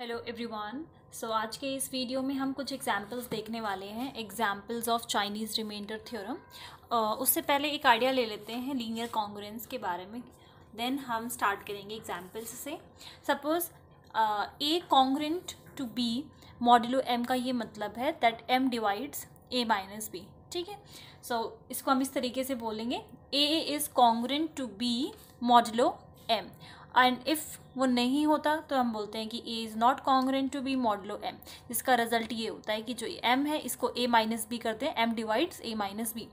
hello everyone so आज के इस वीडियो में हम कुछ एग्जांपल्स देखने वाले हैं examples of Chinese remainder theorem उससे पहले एक आइडिया ले लेते हैं लीनियर कॉन्ग्रेंस के बारे में देन हम स्टार्ट करेंगे एग्जांपल्स से suppose A congruent to B modulo M का ये मतलब है that M divides A minus B ठीक है सो इसको हम इस तरीके से बोलेंगे A is congruent to B modulo M and if वो नहीं होता तो हम बोलते हैं कि A is not congruent to B modulo M जिसका रिजल्ट ये होता है कि जो एम है इसको ए माइनस बी करते हैं m divides A minus b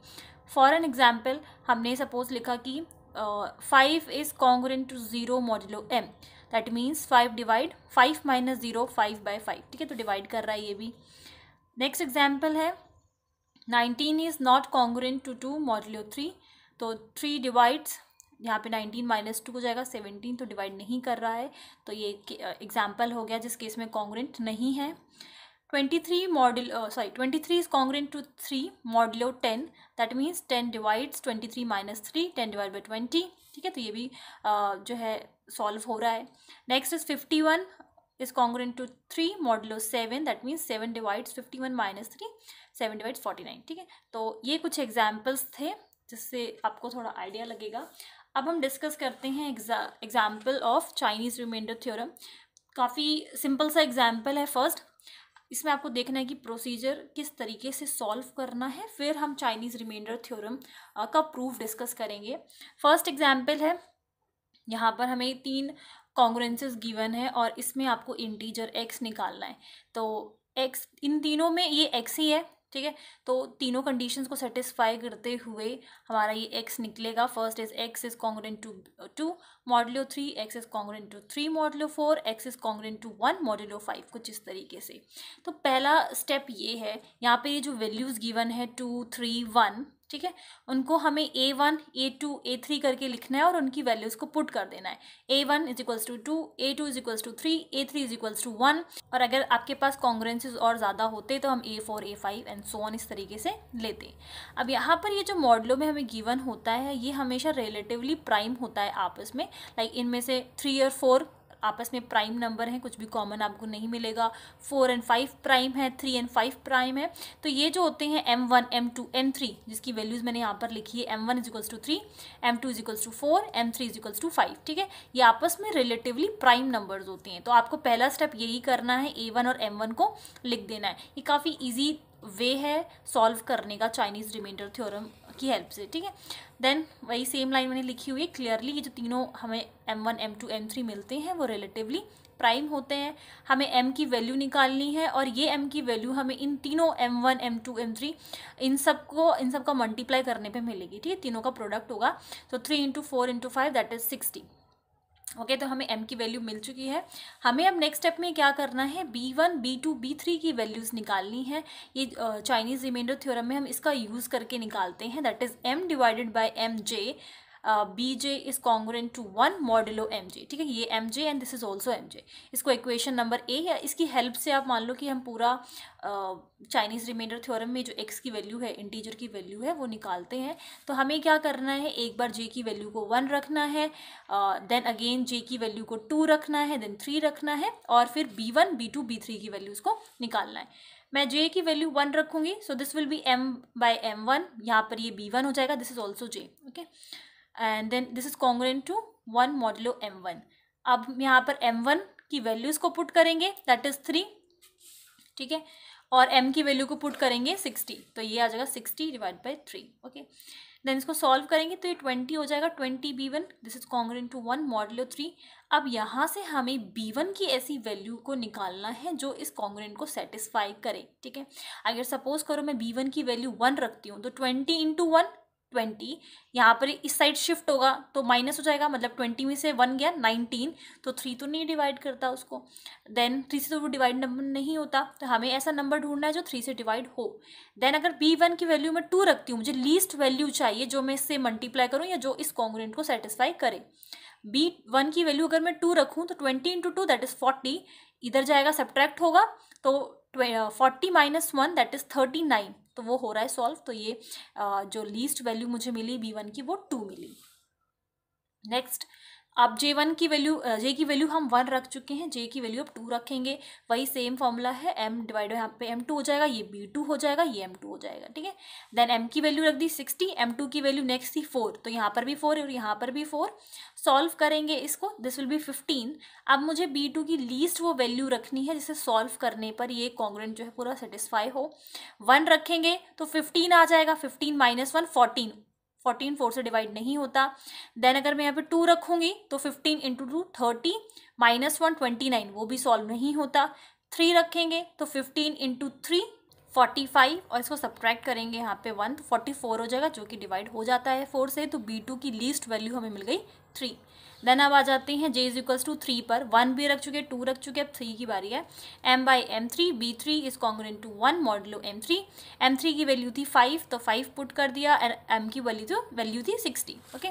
for an example हमने सपोज लिखा कि five is congruent to zero modulo m that means five divide five minus zero five by five ठीक है तो डिवाइड कर रहा है ये भी नेक्स्ट एग्जाम्पल है nineteen is not congruent to two modulo three तो थ्री डिवाइड्स यहाँ पे नाइनटीन माइनस टू हो जाएगा सेवनटीन तो डिवाइड नहीं कर रहा है तो ये एग्जाम्पल हो गया जिस केस में कॉन्ग्रेंट नहीं है twenty three modulo sorry twenty three is congruent to three modulo ten that means ten divides twenty three minus three ten divide by twenty ठीक है तो ये भी uh, जो है सॉल्व हो रहा है next is fifty one is congruent to three modulo seven that means seven divide fifty one minus three seven divide forty nine ठीक है तो ये कुछ एग्जाम्पल्स थे जिससे आपको थोड़ा आइडिया लगेगा अब हम डिस्कस करते हैं example of Chinese remainder theorem काफ़ी सिंपल सा एग्जाम्पल है फर्स्ट इसमें आपको देखना है कि प्रोसीजर किस तरीके से सॉल्व करना है फिर हम चाइनीज़ रिमाइंडर थ्योरम का प्रूफ डिस्कस करेंगे फर्स्ट एग्जाम्पल है यहाँ पर हमें तीन कॉन्ग्रेंसेस गिवन है और इसमें आपको इंटीजर एक्स निकालना है तो एक्स इन तीनों में ये एक्स ही है ठीक है तो तीनों कंडीशंस को सेटिस्फाई करते हुए हमारा ये एक्स निकलेगा first is x is congruent to two modulo three x is congruent to three modulo four x is congruent to one modulo five कुछ इस तरीके से तो पहला स्टेप ये है यहाँ पे ये जो वैल्यूज़ गिवन है टू थ्री वन ठीक है उनको हमें a one a two a three करके लिखना है और उनकी वैल्यूज़ को पुट कर देना है a one is equals to two a two is equals to three a three is equals to one और अगर आपके पास कॉन्ग्रेंसेज और ज़्यादा होते तो हम a four a five and so on इस तरीके से लेते अब यहाँ पर ये जो मॉडलों में हमें गिवन होता है ये हमेशा रिलेटिवली प्राइम होता है आपस में लाइक like इनमें से थ्री और फोर आपस में प्राइम नंबर हैं कुछ भी कॉमन आपको नहीं मिलेगा फोर एंड फाइव प्राइम है थ्री एंड फाइव प्राइम है तो ये जो होते हैं m one m two m three जिसकी वैल्यूज़ मैंने यहाँ पर लिखी है m one is equals to three m two is equals to four m three is equals to five ठीक है ये आपस में रिलेटिवली प्राइम नंबर्स होते हैं तो आपको पहला स्टेप यही करना है ए वन और एम वन को लिख देना है ये काफ़ी ईजी वे है सॉल्व करने का चाइनीज़ रिमाइंडर थ्योरम की हेल्प से ठीक है देन वही सेम लाइन मैंने लिखी हुई है क्लियरली ये जो तीनों हमें m one m two m three मिलते हैं वो रिलेटिवली प्राइम होते हैं हमें m की वैल्यू निकालनी है और ये m की वैल्यू हमें इन तीनों m1, m2, m3 इन सब को इन सब का मल्टीप्लाई करने पे मिलेगी ठीक है तीनों का प्रोडक्ट होगा तो three into four into five that is sixty okay okay, तो हमें m की वैल्यू मिल चुकी है हमें अब नेक्स्ट स्टेप में क्या करना है b1, b2, b3 की वैल्यूज़ निकालनी है ये चाइनीज़ रिमाइंडर थ्योरम में हम इसका यूज़ करके निकालते हैं that is m divided by m j b j is congruent to one modulo m j ठीक है ये m j and this is also m j इसको इक्वेशन नंबर ए है इसकी हेल्प से आप मान लो कि हम पूरा चाइनीज़ रिमाइंडर थ्योरम में जो एक्स की वैल्यू है इंटीजर की वैल्यू है वो निकालते हैं तो हमें क्या करना है एक बार जे की वैल्यू को वन रखना है देन अगेन जे की वैल्यू को टू रखना है देन थ्री रखना है और फिर b one b two b three की वैल्यूज़ को निकालना है मैं जे की वैल्यू वन रखूँगी so this will be m by m one यहाँ पर ये बी वन हो जाएगा this is also j okay and then this is congruent to one modulo m one अब यहाँ पर एम वन की वैल्यूज़ को पुट करेंगे दैट इज़ थ्री ठीक है और एम की वैल्यू को पुट करेंगे सिक्सटी तो ये आ जाएगा sixty divide by three okay then इसको सॉल्व करेंगे तो ये ट्वेंटी हो जाएगा twenty b one this is congruent to one modulo three अब यहाँ से हमें बी वन की ऐसी वैल्यू को निकालना है जो इस कॉन्ग्रेंट को सेटिस्फाई करे ठीक है अगर सपोज करो मैं बी वन की वैल्यू वन रखती हूँ तो ट्वेंटी इंटू वन ट्वेंटी यहाँ पर इस साइड शिफ्ट होगा तो माइनस हो जाएगा मतलब ट्वेंटी में से वन गया नाइनटीन तो थ्री तो नहीं डिवाइड करता उसको देन थ्री से तो वो डिवाइड नंबर नहीं होता तो हमें ऐसा नंबर ढूंढना है जो थ्री से डिवाइड हो देन अगर बी वन की वैल्यू मैं टू रखती हूँ मुझे लीस्ट वैल्यू चाहिए जो मैं इससे मल्टीप्लाई करूँ या जो इस कॉन्ग्रेंट को सेटिस्फाई करे बी वन की वैल्यू अगर मैं टू रखूँ तो twenty into two that is forty इधर जाएगा सब्ट्रैक्ट होगा तो forty minus one that is thirty nine तो वो हो रहा है सॉल्व तो ये जो लीस्ट वैल्यू मुझे मिली बी वन की वो टू मिली नेक्स्ट अब जे वन की वैल्यू जे की वैल्यू हम वन रख चुके हैं जे की वैल्यू अब टू रखेंगे वही सेम फॉर्मूला है एम डिवाइड यहाँ पे एम टू हो जाएगा ये बी टू हो जाएगा ये एम टू हो जाएगा ठीक है देन एम की वैल्यू रख दी सिक्सटी एम टू की वैल्यू नेक्स्ट थी फोर तो यहाँ पर भी फोर और यहाँ पर भी फोर सॉल्व करेंगे इसको दिस विल बी फिफ्टीन अब मुझे बी टू की लीस्ट वो वैल्यू रखनी है जिसे सॉल्व करने पर ये कॉन्ग्रेंट जो है पूरा सेटिस्फाई हो वन रखेंगे तो फिफ्टीन आ जाएगा fifteen minus one fourteen fourteen four से डिवाइड नहीं होता देन अगर मैं यहाँ पे टू रखूंगी तो fifteen into two thirty minus one twenty nine वो भी सॉल्व नहीं होता थ्री रखेंगे तो fifteen into three forty five और इसको सब्ट्रैक्ट करेंगे यहाँ पे वन तो फोर्टी फोर हो जाएगा जो कि डिवाइड हो जाता है फोर से तो बी टू की लीस्ट वैल्यू हमें मिल गई थ्री देन अब आ जाते हैं j is equals to three पर वन बी रख चुके हैं टू रख चुके हैं अब थ्री की बारी है m by m three b three is congruent to one modulo m three m three की वैल्यू थी फाइव तो फाइव पुट कर दिया एंड एम की वैल्यू तो, थी वैल्यू थी सिक्सटी ओके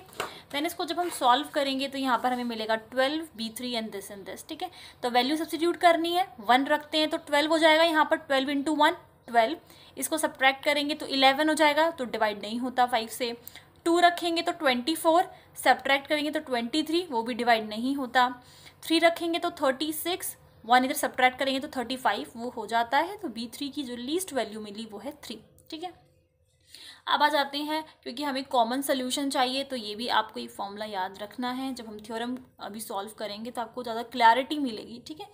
देन इसको जब हम सॉल्व करेंगे तो यहाँ पर हमें मिलेगा twelve b three and this and this ठीक है तो वैल्यू सब्सिट्यूट करनी है वन रखते हैं तो ट्वेल्व हो जाएगा यहाँ पर ट्वेल्व इंटू वन ट्वेल्व इसको सब्ट्रैक्ट करेंगे तो इलेवन हो जाएगा तो डिवाइड नहीं होता फाइव से टू रखेंगे तो ट्वेंटी फोर सब्ट्रैक्ट करेंगे तो ट्वेंटी थ्री वो भी डिवाइड नहीं होता थ्री रखेंगे तो थर्टी सिक्स वन इधर सब्ट्रैक्ट करेंगे तो थर्टी फाइव वो हो जाता है तो बी थ्री की जो लीस्ट वैल्यू मिली वो है थ्री ठीक है अब आ जाते हैं क्योंकि हमें कॉमन सोल्यूशन चाहिए तो ये भी आपको ये फॉर्मूला याद रखना है जब हम थ्योरम अभी सॉल्व करेंगे तो आपको ज़्यादा क्लैरिटी मिलेगी ठीक है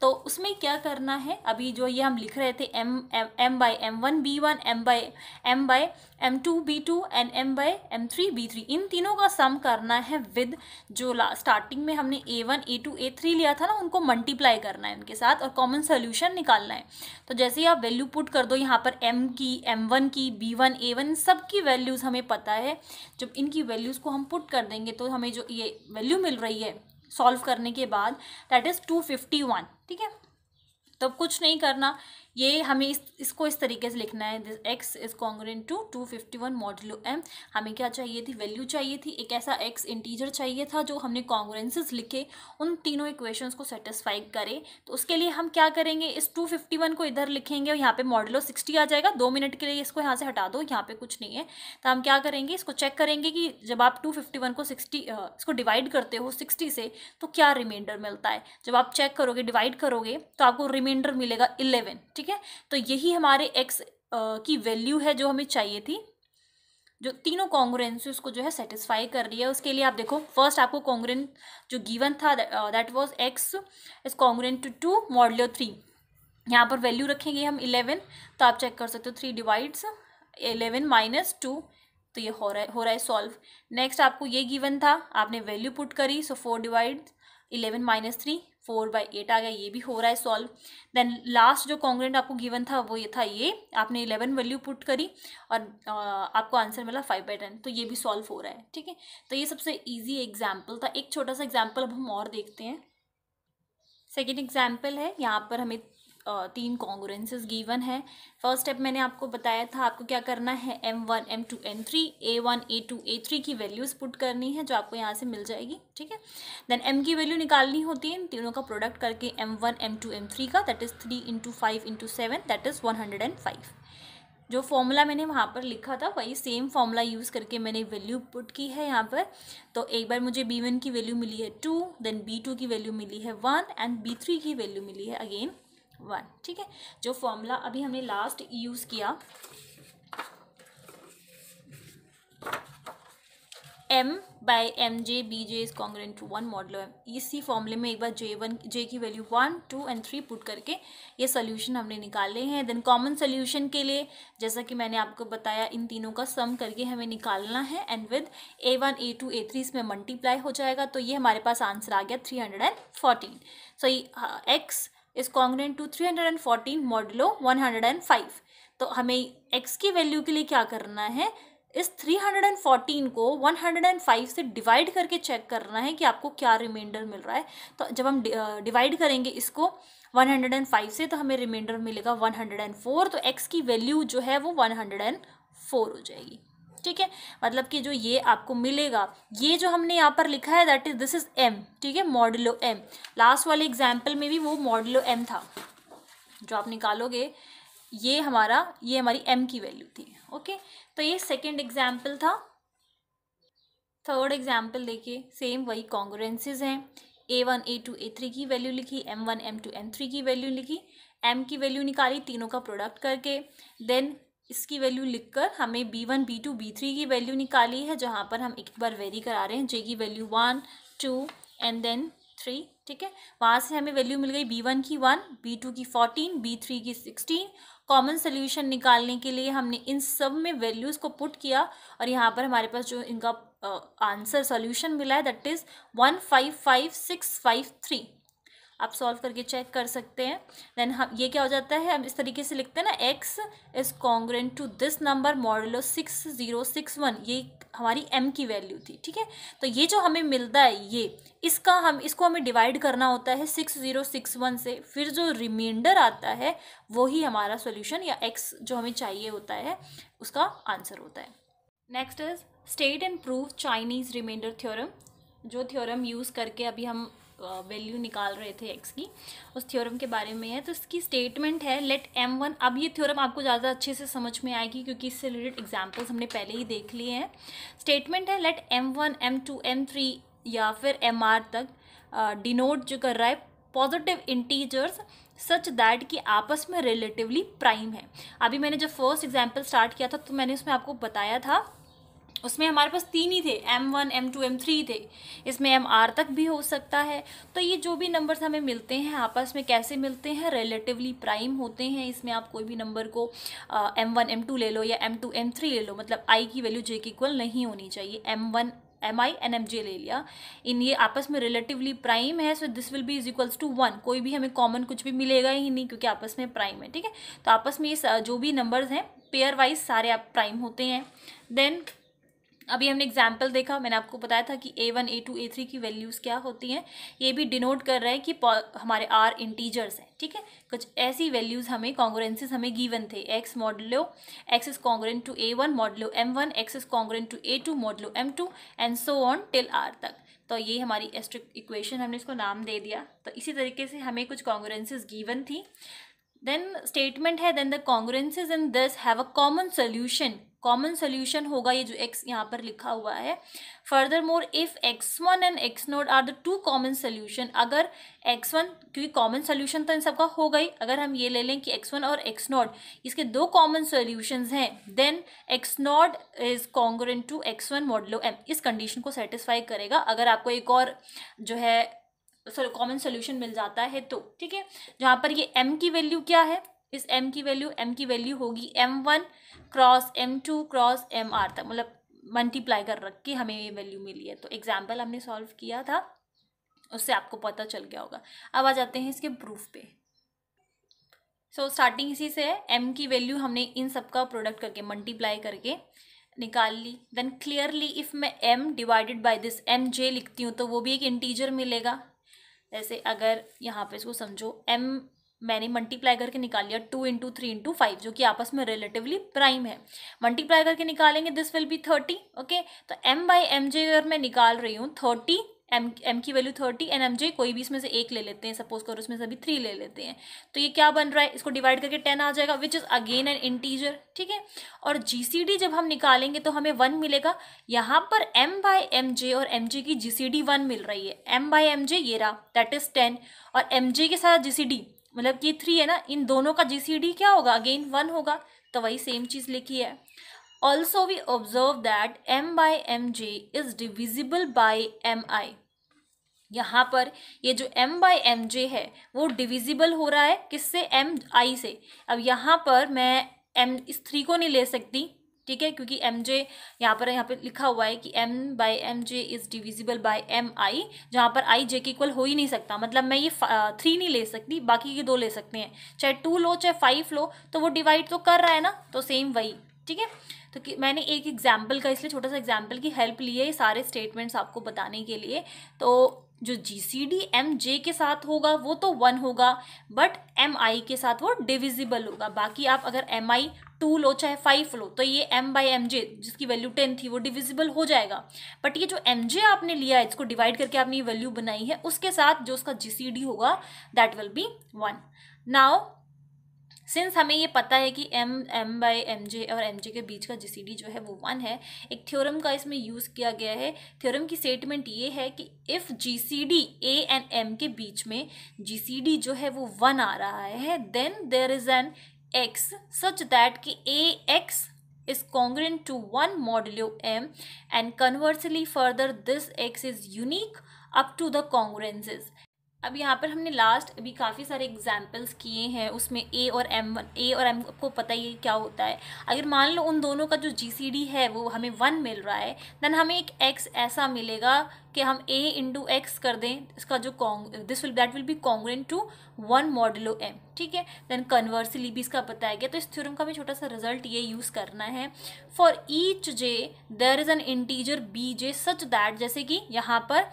तो उसमें क्या करना है अभी जो ये हम लिख रहे थे m m by m one b one m by m by m two b two and m by m three b three इन तीनों का सम करना है विद जो स्टार्टिंग में हमने a one a two a three लिया था ना उनको मल्टीप्लाई करना है उनके साथ और कॉमन सोल्यूशन निकालना है तो जैसे ही आप वैल्यू पुट कर दो यहाँ पर एम की एम वन की बी वन ए वन सब की वैल्यूज़ हमें पता है जब इनकी वैल्यूज़ को हम पुट कर देंगे तो हमें जो ये वैल्यू मिल रही है सॉल्व करने के बाद that is two fifty one ठीक है तब कुछ नहीं करना ये हमें इस इसको इस तरीके से लिखना है this x is congruent to two fifty one modulo m हमें क्या चाहिए थी वैल्यू चाहिए थी एक ऐसा एक्स इंटीजर चाहिए था जो हमने कॉन्ग्रेंसेस लिखे उन तीनों इक्वेशंस को सेटिस्फाई करे तो उसके लिए हम क्या करेंगे इस टू फिफ्टी वन को इधर लिखेंगे और यहाँ पे मॉडलो सिक्सटी आ जाएगा दो मिनट के लिए इसको यहाँ से हटा दो यहाँ पे कुछ नहीं है तो हम क्या करेंगे इसको चेक करेंगे कि जब आप टू फिफ्टी वन को सिक्सटी इसको डिवाइड करते हो सिक्सटी से तो क्या रिमाइंडर मिलता है जब आप चेक करोगे डिवाइड करोगे तो आपको रिमाइंडर मिलेगा इलेवन ठीक है तो यही हमारे एक्स की वैल्यू है जो हमें चाहिए थी जो तीनों कॉन्ग्रेंसेस उसको जो है सेटिस्फाई कर रही है उसके लिए आप देखो फर्स्ट आपको कॉन्ग्रेन जो गिवन था that was x is congruent to two modulo three यहाँ पर वैल्यू रखेंगे हम इलेवन तो आप चेक कर सकते हो three divides eleven minus two तो ये हो रहा है हो रहा है सॉल्व नेक्स्ट आपको ये गिवन था आपने वैल्यू पुट करी so four divide eleven minus three four by eight आ गया ये भी हो रहा है सॉल्व देन लास्ट जो कॉन्ग्रेंट आपको गिवन था वो ये था ये आपने इलेवन वैल्यू पुट करी और आपको आंसर मिला फाइव बाई टेन तो ये भी सॉल्व हो रहा है ठीक है तो ये सबसे ईजी एग्जाम्पल था एक छोटा सा एग्जाम्पल अब हम और देखते हैं सेकेंड एग्जाम्पल है यहाँ पर हमें तीन कॉन्ग्रेंसेज गिवन है फर्स्ट स्टेप मैंने आपको बताया था आपको क्या करना है m one m two m three a one a two a three की वैल्यूज़ पुट करनी है जो आपको यहाँ से मिल जाएगी ठीक है देन एम की वैल्यू निकालनी होती है तीनों का प्रोडक्ट करके m one m two m three का that is three into five into seven that is one hundred and five जो फॉर्मूला मैंने वहाँ पर लिखा था वही सेम फॉर्मूला यूज़ करके मैंने वैल्यू पुट की है यहाँ पर तो एक बार मुझे बी वन की वैल्यू मिली है टू देन बी टू की वैल्यू मिली है वन एंड बी थ्री की वैल्यू मिली है अगेन वन ठीक है जो फॉर्मूला अभी हमने लास्ट यूज़ किया m by m j b j is congruent to one modulo m इसी फॉर्मूले में एक बार जे वन जे की value one two and three put करके ये सोल्यूशन हमने निकाले हैं देन कॉमन सोल्यूशन के लिए जैसा कि मैंने आपको बताया इन तीनों का सम करके हमें निकालना है and with a one a two a three इसमें मल्टीप्लाई हो जाएगा तो ये हमारे पास आंसर आ गया three hundred and fourteen so x is congruent to three hundred and fourteen modulo one hundred and five तो हमें एक्स की वैल्यू के लिए क्या करना है इस थ्री हंड्रेड एंड फोर्टीन को वन हंड्रेड एंड फाइव से डिवाइड करके चेक करना है कि आपको क्या रिमाइंडर मिल रहा है तो जब हम डिवाइड करेंगे इसको वन हंड्रेड एंड फाइव से तो हमें रिमाइंडर मिलेगा वन हंड्रेड एंड फोर तो एक्स की वैल्यू जो है वो वन हंड्रेड एंड फोर हो जाएगी ठीक है मतलब कि जो ये आपको मिलेगा ये जो हमने यहाँ पर लिखा है that is this is m ठीक है मॉडलो एम लास्ट वाले एग्जाम्पल में भी वो मॉडलो एम था जो आप निकालोगे ये हमारा ये हमारी एम की वैल्यू थी ओके तो ये सेकेंड एग्जाम्पल था थर्ड एग्जाम्पल देखिए सेम वही कॉन्ग्रेंसेज हैं a one a two a three की वैल्यू लिखी m one m two m three की वैल्यू लिखी एम की वैल्यू निकाली तीनों का प्रोडक्ट करके देन इसकी वैल्यू लिखकर हमें b one b two b three की वैल्यू निकाली है जहाँ पर हम एक बार वेरी करा रहे हैं जे की value one two and then three ठीक है वहाँ से हमें वैल्यू मिल गई बी वन की वन बी टू की फोर्टीन बी थ्री की सिक्सटीन कॉमन सोल्यूशन निकालने के लिए हमने इन सब में वैल्यूज़ को पुट किया और यहाँ पर हमारे पास जो इनका आंसर सोल्यूशन मिला है that is one five five six five three आप सॉल्व करके चेक कर सकते हैं देन हम ये क्या हो जाता है हम इस तरीके से लिखते हैं ना x is congruent to this number modulo six zero six one ये हमारी एम की वैल्यू थी ठीक है तो ये जो हमें मिलता है ये इसका हम इसको हमें डिवाइड करना होता है सिक्स ज़ीरो सिक्स वन से फिर जो रिमाइंडर आता है वो ही हमारा सोल्यूशन या एक्स जो हमें चाहिए होता है उसका आंसर होता है next is state and prove Chinese remainder theorem जो थ्योरम यूज़ करके अभी हम वैल्यू निकाल रहे थे एक्स की उस थ्योरम के बारे में है तो इसकी स्टेटमेंट है लेट एम वन अब ये थ्योरम आपको ज़्यादा अच्छे से समझ में आएगी क्योंकि इससे रिलेटेड एग्जाम्पल्स हमने पहले ही देख लिए हैं स्टेटमेंट है let m one m two m three या फिर एम आर तक डिनोट जो कर रहा है पॉजिटिव इंटीजर्स सच दैट कि आपस में रिलेटिवली प्राइम है अभी मैंने जब फर्स्ट एग्जाम्पल स्टार्ट किया था तो मैंने उसमें आपको बताया था उसमें हमारे पास तीन ही थे m one m two m three थे इसमें एम आर तक भी हो सकता है तो ये जो भी नंबर्स हमें मिलते हैं आपस में कैसे मिलते हैं रिलेटिवली प्राइम होते हैं इसमें आप कोई भी नंबर को एम वन एम टू ले लो या एम टू एम थ्री ले लो मतलब आई की वैल्यू जे की इक्वल नहीं होनी चाहिए m one m i n m j ले लिया इन ये आपस में रिलेटिवली प्राइम है so this will be is equals to one कोई भी हमें कॉमन कुछ भी मिलेगा ही नहीं क्योंकि आपस में प्राइम है ठीक है तो आपस में ये जो भी नंबर्स हैं पेयर वाइज सारे आप प्राइम होते हैं देन अभी हमने एग्जाम्पल देखा मैंने आपको बताया था कि a one a two a three की वैल्यूज़ क्या होती हैं ये भी डिनोट कर रहा है कि हमारे आर इंटीजर्स हैं ठीक है कुछ ऐसी वैल्यूज़ हमें कॉन्ग्रेंसेज हमें गिवन थे x modulo x is congruent to a one modulo m one x is congruent to a two modulo m two and so on till r तक तो ये हमारी एस्ट्रिक इक्वेशन हमने इसको नाम दे दिया तो इसी तरीके से हमें कुछ कॉन्ग्रेंसेज गिवन थी देन स्टेटमेंट है then the congruences in this have a common solution common solution होगा ये जो एक्स यहाँ पर लिखा हुआ है furthermore if x one and x not are the two common solution अगर एक्स वन क्योंकि कॉमन सोल्यूशन तो इन सबका होगा ही अगर हम ये ले लें कि एक्स वन और एक्स नॉट इसके दो कॉमन सोल्यूशन हैं then x not is congruent to x one modulo m इस कंडीशन को सेटिस्फाई करेगा अगर आपको एक और जो है सॉरी कॉमन सोल्यूशन मिल जाता है तो ठीक है जहाँ पर ये एम की वैल्यू क्या है इस m की वैल्यू m की वैल्यू होगी m one cross m two cross m r तक मतलब मल्टीप्लाई कर रख के हमें ये वैल्यू मिली है तो एग्जाम्पल हमने सॉल्व किया था उससे आपको पता चल गया होगा अब आ जाते हैं इसके प्रूफ पे सो so, स्टार्टिंग इसी से है एम की वैल्यू हमने इन सब का प्रोडक्ट करके मल्टीप्लाई करके निकाल ली देन क्लियरली इफ़ मैं m divided by this m j लिखती हूँ तो वो भी एक इंटीजर मिलेगा जैसे अगर यहाँ पे इसको समझो एम मैंने मल्टीप्लाई करके निकाल लिया two into three into five जो कि आपस में रिलेटिवली प्राइम है मल्टीप्लाई करके निकालेंगे this will be thirty okay तो एम बाई एम जे अगर मैं निकाल रही हूँ थर्टी एम एम की value thirty and m j कोई भी इसमें से एक ले लेते हैं सपोज करो उसमें से अभी थ्री ले लेते हैं तो ये क्या बन रहा है इसको डिवाइड करके टेन आ जाएगा which is again an integer ठीक है और जी सी डी जब हम निकालेंगे तो हमें वन मिलेगा यहाँ पर एम बाई एम जे और एम जे की जी सी डी वन मिल रही है एम बाई एम जे ये रहा दैट इज़ टेन और एम जे के साथ जी सी डी मतलब कि थ्री है ना इन दोनों का जीसीडी क्या होगा अगेन वन होगा तो वही सेम चीज़ लिखी है also we observe that m by m j is divisible by m i यहाँ पर ये जो m बाई एम जे है वो डिविजिबल हो रहा है किससे एम आई से अब यहाँ पर मैं m इस थ्री को नहीं ले सकती ठीक है क्योंकि एम जे यहाँ पर यहाँ पे लिखा हुआ है कि m by m j is divisible by m i जहाँ पर आई जे के इक्वल हो ही नहीं सकता मतलब मैं ये थ्री नहीं ले सकती बाकी ये दो ले सकते हैं चाहे टू लो चाहे फाइव लो तो वो डिवाइड तो कर रहा है ना तो सेम वही ठीक है तो कि मैंने एक एग्जाम्पल का इसलिए छोटा सा एग्जाम्पल की हेल्प ली है सारे स्टेटमेंट्स आपको बताने के लिए तो जो जी सी डी एम जे के साथ होगा वो तो वन होगा बट एम आई के साथ वो डिविजिबल होगा बाकी आप अगर एम आई टू लो चाहे फाइव लो तो ये एम बाई एम जे जिसकी वैल्यू टेन थी वो डिविजिबल हो जाएगा बट ये जो एम जे आपने लिया है इसको डिवाइड करके आपने ये वैल्यू बनाई है उसके साथ जो उसका जी सी डी होगा that will be one now since हमें ये पता है कि m m by m j और एम जे के बीच का जी सी डी जो है वो वन है एक थ्योरम का इसमें यूज़ किया गया है थ्योरम की स्टेटमेंट ये है कि if G C D a and m के बीच में जी सी डी जो है वो वन आ रहा है then there is an x such that कि ax is congruent to 1 modulo m and conversely further this x is unique up to the congruences अब यहाँ पर हमने लास्ट अभी काफ़ी सारे एग्जाम्पल्स किए हैं उसमें ए और एम वन ए और एम को पता ही क्या होता है अगर मान लो उन दोनों का जो जी है वो हमें वन मिल रहा है देन हमें एक एक्स ऐसा मिलेगा कि हम ए इंटू एक्स कर दें इसका जो कॉन्ग this will that will be congruent to one modulo m ठीक है देन कन्वर्सली भी इसका बताया गया तो इस थ्योरम का भी छोटा सा रिजल्ट ये यूज़ करना है for each j there is an integer b j such that जैसे कि यहाँ पर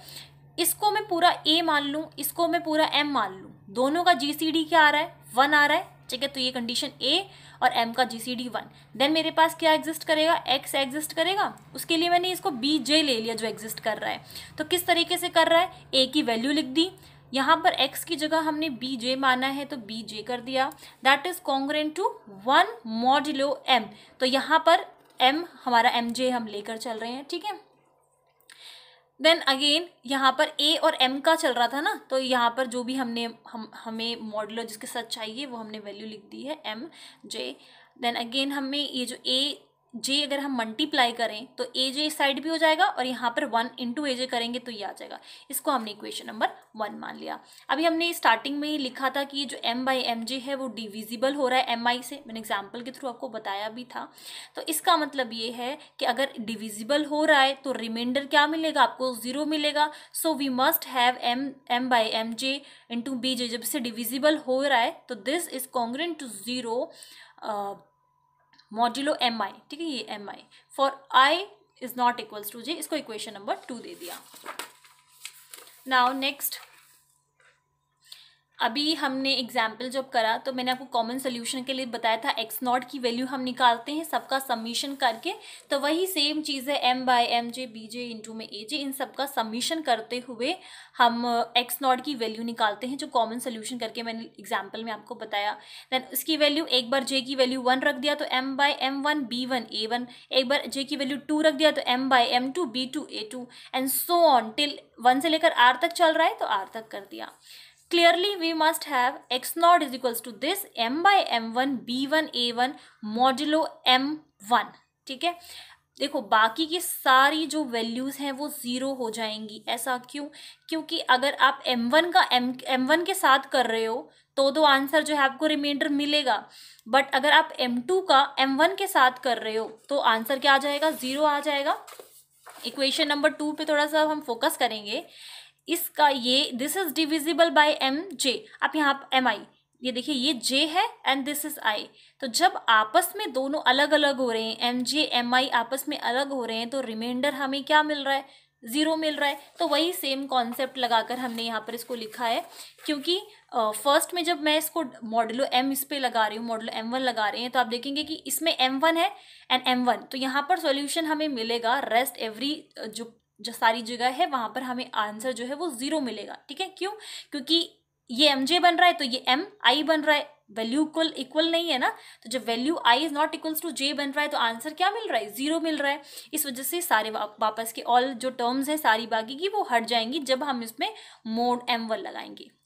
इसको मैं पूरा ए मान लूँ इसको मैं पूरा एम मान लूँ दोनों का जी क्या आ रहा है वन आ रहा है ठीक है तो ये कंडीशन ए और एम का G C D one then मेरे पास क्या एग्जिस्ट करेगा एक्स एग्जिस्ट करेगा उसके लिए मैंने इसको बी जे ले लिया जो एग्जिस्ट कर रहा है तो किस तरीके से कर रहा है ए की वैल्यू लिख दी यहाँ पर एक्स की जगह हमने बी जे माना है तो बी जे कर दिया that is congruent to one modulo m तो यहाँ पर एम हमारा एम जे हम लेकर चल रहे हैं ठीक है देन अगेन यहाँ पर ए और एम का चल रहा था ना तो यहाँ पर जो भी हमने हम हमें मॉडल जिसके साथ चाहिए वो हमने वैल्यू लिख दी है एम जे देन अगेन हमें ये जो ए जे अगर हम मल्टीप्लाई करें तो ए जे इस साइड भी हो जाएगा और यहाँ पर वन इंटू ए जे करेंगे तो ये आ जाएगा इसको हमने इक्वेशन नंबर वन मान लिया अभी हमने स्टार्टिंग में ही लिखा था कि जो एम बाई एम जे है वो डिविजिबल हो रहा है एम आई से मैंने एग्जाम्पल के थ्रू आपको बताया भी था तो इसका मतलब ये है कि अगर डिविजिबल हो रहा है तो रिमाइंडर क्या मिलेगा आपको ज़ीरो मिलेगा so we must have m m by m j into b j जब से डिविजिबल हो रहा है तो this is congruent to zero modulo m i ठीक है ये m i for i is not equals to j इसको इक्वेशन नंबर टू दे दिया नाउ नेक्स्ट अभी हमने एग्जाम्पल जब करा तो मैंने आपको कॉमन सोल्यूशन के लिए बताया था एक्स नॉट की वैल्यू हम निकालते हैं सबका सबमिशन करके तो वही सेम चीज़ है m by m j b j into में ए जे इन सबका सबमिशन करते हुए हम एक्स uh, नॉट की वैल्यू निकालते हैं जो कॉमन सोल्यूशन करके मैंने एग्जाम्पल में आपको बताया देन उसकी वैल्यू एक बार जे की वैल्यू वन रख दिया तो m by m one b one a one एक बार जे की वैल्यू टू रख दिया तो m by m two b two a two and so on till one से लेकर आर तक चल रहा है तो आर तक कर दिया Clearly, we must have x naught is equals to this m by m1 b1 a1 modulo m1 ठीक है देखो बाकी की सारी जो वैल्यूज़ हैं वो ज़ीरो हो जाएंगी ऐसा क्यों क्योंकि अगर आप m1 का m m1 के साथ कर रहे हो तो दो तो आंसर जो है आपको रिमाइंडर मिलेगा बट अगर आप m2 का m1 के साथ कर रहे हो तो आंसर क्या आ जाएगा ज़ीरो आ जाएगा इक्वेशन नंबर टू पे थोड़ा सा हम फोकस करेंगे इसका ये this is divisible by m j आप यहाँ एम आई ये देखिए ये जे है एंड दिस इज आई तो जब आपस में दोनों अलग अलग हो रहे हैं एम जे एम आई आपस में अलग हो रहे हैं तो रिमाइंडर हमें क्या मिल रहा है ज़ीरो मिल रहा है तो वही सेम कॉन्सेप्ट लगाकर हमने यहाँ पर इसको लिखा है क्योंकि फर्स्ट uh, में जब मैं इसको मॉडलो एम इस पर लगा रही हूँ मॉडलो एम वन लगा रहे हैं तो आप देखेंगे कि इसमें एम वन है एंड एम वन तो यहाँ पर सॉल्यूशन हमें मिलेगा रेस्ट एवरी जो जो सारी जगह है वहाँ पर हमें आंसर जो है वो ज़ीरो मिलेगा ठीक है क्यों क्योंकि ये एम जे बन रहा है तो ये एम आई बन रहा है वैल्यू इक्वल इक्वल नहीं है ना तो जब value i is not equals to j बन रहा है तो आंसर क्या मिल रहा है ज़ीरो मिल रहा है इस वजह से सारे वापस के ऑल जो टर्म्स हैं सारी बाकी की वो हट जाएंगी जब हम इसमें मोड एम वन लगाएंगे